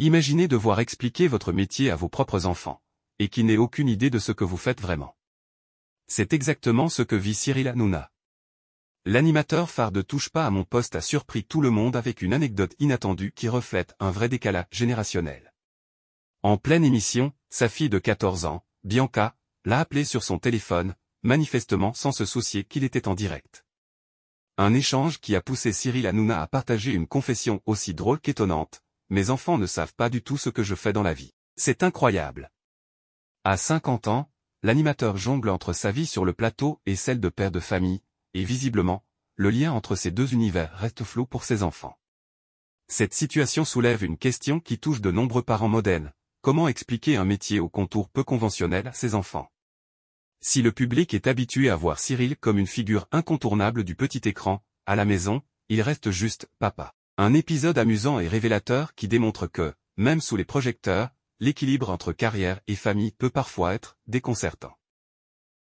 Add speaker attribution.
Speaker 1: Imaginez devoir expliquer votre métier à vos propres enfants, et qui n'aient aucune idée de ce que vous faites vraiment. C'est exactement ce que vit Cyril Hanouna. L'animateur phare de Touche pas à mon poste a surpris tout le monde avec une anecdote inattendue qui reflète un vrai décalage générationnel. En pleine émission, sa fille de 14 ans, Bianca, l'a appelé sur son téléphone, manifestement sans se soucier qu'il était en direct. Un échange qui a poussé Cyril Hanouna à partager une confession aussi drôle qu'étonnante, mes enfants ne savent pas du tout ce que je fais dans la vie. C'est incroyable. À 50 ans, l'animateur jongle entre sa vie sur le plateau et celle de père de famille, et visiblement, le lien entre ces deux univers reste flou pour ses enfants. Cette situation soulève une question qui touche de nombreux parents modernes. Comment expliquer un métier au contours peu conventionnel à ses enfants Si le public est habitué à voir Cyril comme une figure incontournable du petit écran, à la maison, il reste juste papa. Un épisode amusant et révélateur qui démontre que, même sous les projecteurs, l'équilibre entre carrière et famille peut parfois être déconcertant.